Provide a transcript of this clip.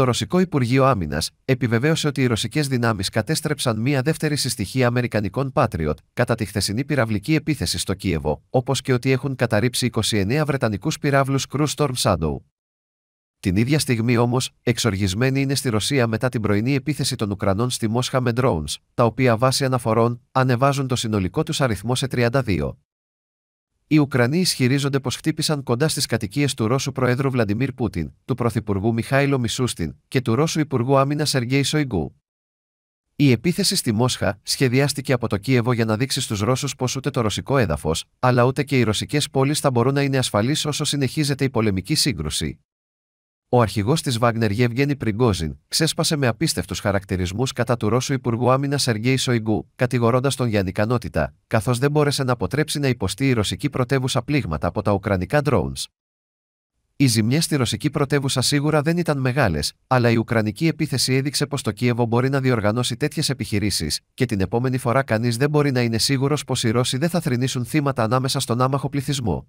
Το Ρωσικό Υπουργείο Άμυνας επιβεβαίωσε ότι οι ρωσικές δυνάμεις κατέστρεψαν μία δεύτερη συστοιχία Αμερικανικών Patriot κατά τη χθεσινή πυραυλική επίθεση στο Κίεβο, όπως και ότι έχουν καταρρύψει 29 Βρετανικούς πυράβλους Cruise Storm Shadow. Την ίδια στιγμή όμως, εξοργισμένοι είναι στη Ρωσία μετά την πρωινή επίθεση των Ουκρανών στη Μόσχα με drones, τα οποία βάσει αναφορών ανεβάζουν το συνολικό τους αριθμό σε 32. Οι Ουκρανοί ισχυρίζονται πως χτύπησαν κοντά στις κατοικίες του Ρώσου Προέδρου Βλαντιμίρ Πούτιν, του Πρωθυπουργού Μιχάηλο Μισούστιν και του Ρώσου Υπουργού Άμυνα Σεργέη Σοϊγκού. Η επίθεση στη Μόσχα σχεδιάστηκε από το Κίεβο για να δείξει στους Ρώσους πως ούτε το ρωσικό έδαφος, αλλά ούτε και οι ρωσικές πόλεις θα μπορούν να είναι ασφαλείς όσο συνεχίζεται η πολεμική σύγκρουση. Ο αρχηγός της Βάγνερ Γευγένη Πριγκόζιν ξέσπασε με απίστευτους χαρακτηρισμούς κατά του Ρώσου Υπουργού Άμυνας Σεργέη Σοϊγκού, κατηγορώντας τον για ανικανότητα, καθώς δεν μπόρεσε να αποτρέψει να υποστεί η ρωσική πρωτεύουσα πλήγματα από τα ουκρανικά drones. Οι ζημιές στη ρωσική πρωτεύουσα σίγουρα δεν ήταν μεγάλες, αλλά η ουκρανική επίθεση έδειξε πως το Κίεβο μπορεί να διοργανώσει τέτοιες επιχειρήσεις, και την επόμενη φορά κανείς δεν μπορεί να είναι σίγουρος πως οι Ρώσοι δεν θα θρυνήσουν θύματα ανάμεσα στον άμαχο πληθυσμό.